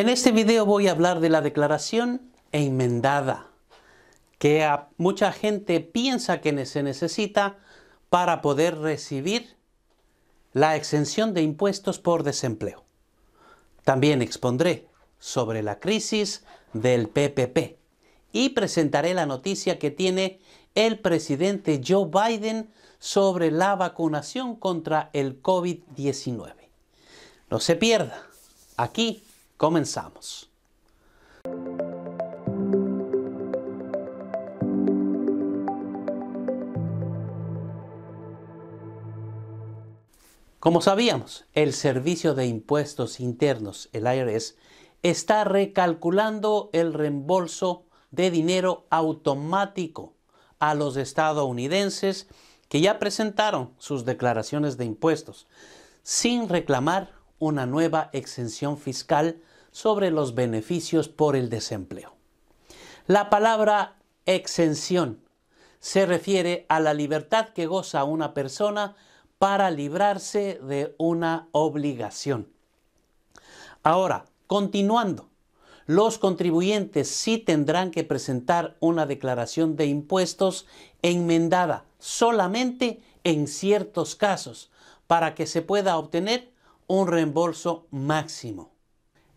En este video voy a hablar de la declaración enmendada, que mucha gente piensa que se necesita para poder recibir la exención de impuestos por desempleo. También expondré sobre la crisis del PPP y presentaré la noticia que tiene el presidente Joe Biden sobre la vacunación contra el COVID-19. No se pierda, aquí Comenzamos. Como sabíamos, el Servicio de Impuestos Internos, el IRS, está recalculando el reembolso de dinero automático a los estadounidenses que ya presentaron sus declaraciones de impuestos, sin reclamar una nueva exención fiscal sobre los beneficios por el desempleo. La palabra exención se refiere a la libertad que goza una persona para librarse de una obligación. Ahora, continuando, los contribuyentes sí tendrán que presentar una declaración de impuestos enmendada solamente en ciertos casos para que se pueda obtener un reembolso máximo.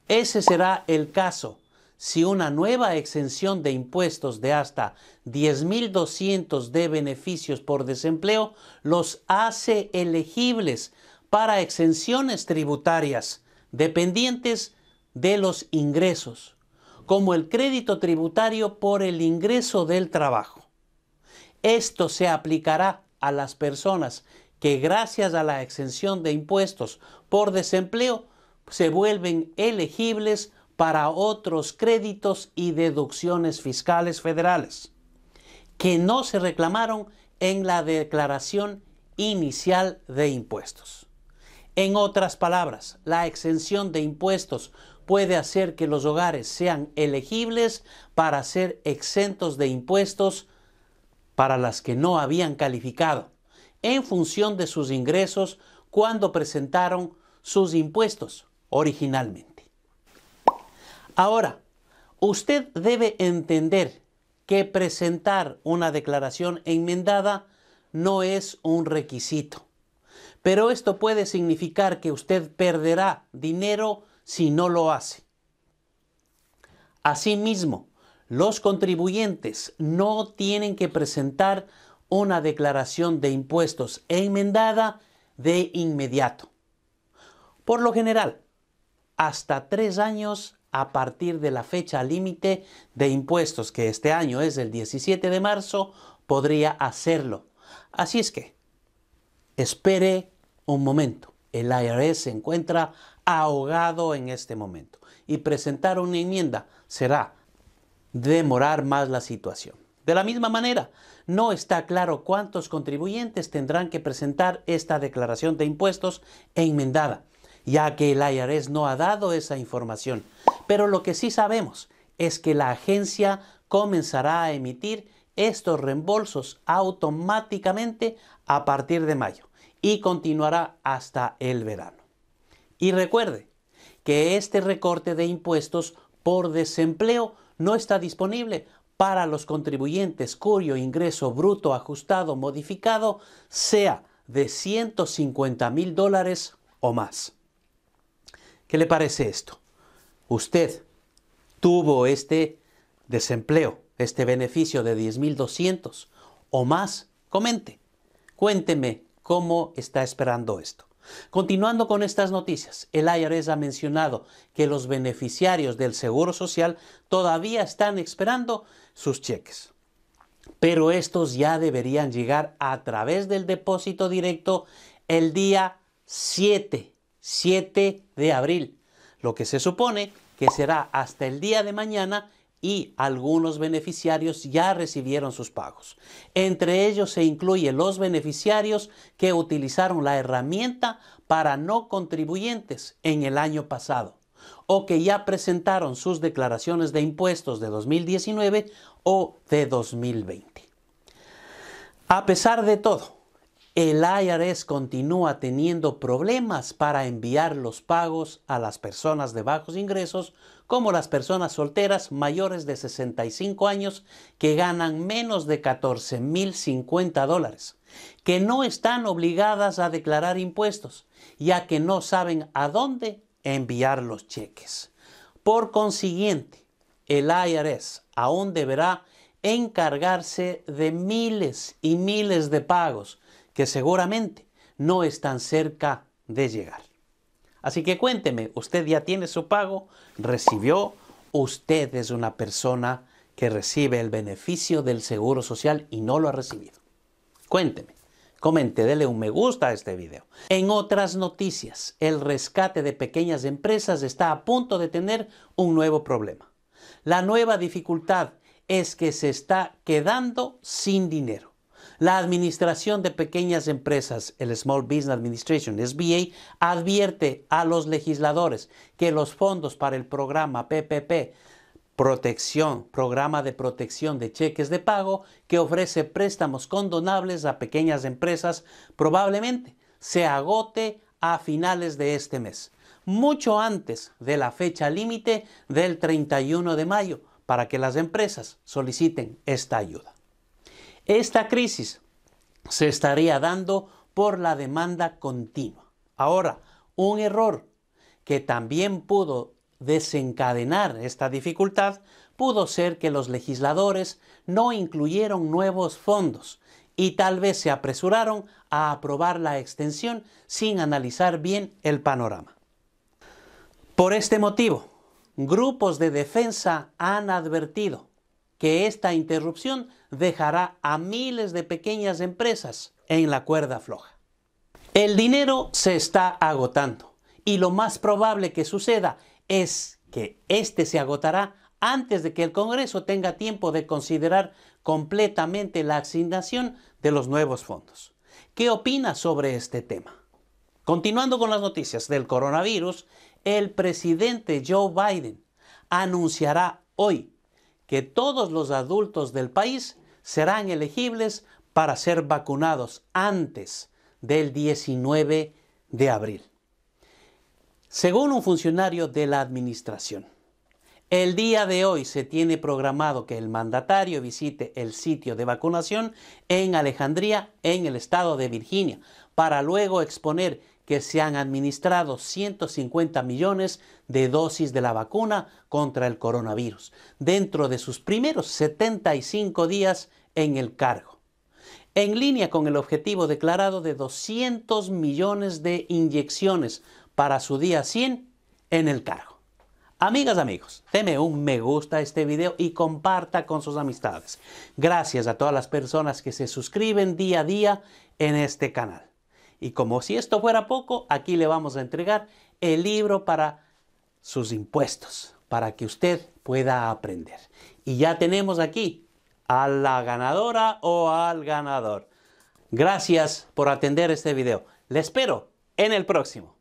Ese será el caso si una nueva exención de impuestos de hasta 10.200 de beneficios por desempleo los hace elegibles para exenciones tributarias dependientes de los ingresos, como el crédito tributario por el ingreso del trabajo. Esto se aplicará a las personas que gracias a la exención de impuestos por desempleo se vuelven elegibles para otros créditos y deducciones fiscales federales que no se reclamaron en la declaración inicial de impuestos. En otras palabras, la exención de impuestos puede hacer que los hogares sean elegibles para ser exentos de impuestos para las que no habían calificado, en función de sus ingresos cuando presentaron sus impuestos originalmente. Ahora, usted debe entender que presentar una declaración enmendada no es un requisito. Pero esto puede significar que usted perderá dinero si no lo hace. Asimismo, los contribuyentes no tienen que presentar una declaración de impuestos enmendada de inmediato. Por lo general, hasta tres años a partir de la fecha límite de impuestos, que este año es el 17 de marzo, podría hacerlo. Así es que, espere un momento. El IRS se encuentra ahogado en este momento y presentar una enmienda será demorar más la situación. De la misma manera, no está claro cuántos contribuyentes tendrán que presentar esta declaración de impuestos enmendada ya que el IRS no ha dado esa información. Pero lo que sí sabemos es que la agencia comenzará a emitir estos reembolsos automáticamente a partir de mayo y continuará hasta el verano. Y recuerde que este recorte de impuestos por desempleo no está disponible para los contribuyentes cuyo ingreso bruto ajustado modificado sea de 150 mil dólares o más. ¿Qué le parece esto? Usted tuvo este desempleo, este beneficio de 10.200 o más. Comente, cuénteme cómo está esperando esto. Continuando con estas noticias, el IRS ha mencionado que los beneficiarios del Seguro Social todavía están esperando sus cheques. Pero estos ya deberían llegar a través del depósito directo el día 7 7 de abril, lo que se supone que será hasta el día de mañana y algunos beneficiarios ya recibieron sus pagos. Entre ellos se incluyen los beneficiarios que utilizaron la herramienta para no contribuyentes en el año pasado o que ya presentaron sus declaraciones de impuestos de 2019 o de 2020. A pesar de todo, el IRS continúa teniendo problemas para enviar los pagos a las personas de bajos ingresos, como las personas solteras mayores de 65 años que ganan menos de 14.050 dólares, que no están obligadas a declarar impuestos, ya que no saben a dónde enviar los cheques. Por consiguiente, el IRS aún deberá encargarse de miles y miles de pagos que seguramente no están cerca de llegar. Así que cuénteme, ¿usted ya tiene su pago? ¿Recibió? ¿Usted es una persona que recibe el beneficio del Seguro Social y no lo ha recibido? Cuénteme, comente, dele un me gusta a este video. En otras noticias, el rescate de pequeñas empresas está a punto de tener un nuevo problema. La nueva dificultad es que se está quedando sin dinero. La Administración de Pequeñas Empresas, el Small Business Administration, SBA, advierte a los legisladores que los fondos para el programa PPP, Protección, Programa de Protección de Cheques de Pago, que ofrece préstamos condonables a pequeñas empresas, probablemente se agote a finales de este mes, mucho antes de la fecha límite del 31 de mayo, para que las empresas soliciten esta ayuda. Esta crisis se estaría dando por la demanda continua. Ahora, un error que también pudo desencadenar esta dificultad pudo ser que los legisladores no incluyeron nuevos fondos y tal vez se apresuraron a aprobar la extensión sin analizar bien el panorama. Por este motivo, grupos de defensa han advertido que esta interrupción dejará a miles de pequeñas empresas en la cuerda floja. El dinero se está agotando y lo más probable que suceda es que este se agotará antes de que el Congreso tenga tiempo de considerar completamente la asignación de los nuevos fondos. ¿Qué opina sobre este tema? Continuando con las noticias del coronavirus, el presidente Joe Biden anunciará hoy que todos los adultos del país serán elegibles para ser vacunados antes del 19 de abril. Según un funcionario de la administración, el día de hoy se tiene programado que el mandatario visite el sitio de vacunación en Alejandría, en el estado de Virginia, para luego exponer que se han administrado 150 millones de dosis de la vacuna contra el coronavirus dentro de sus primeros 75 días en el cargo, en línea con el objetivo declarado de 200 millones de inyecciones para su día 100 en el cargo. Amigas, amigos, deme un me gusta a este video y comparta con sus amistades. Gracias a todas las personas que se suscriben día a día en este canal. Y como si esto fuera poco, aquí le vamos a entregar el libro para sus impuestos, para que usted pueda aprender. Y ya tenemos aquí a la ganadora o al ganador. Gracias por atender este video. Le espero en el próximo.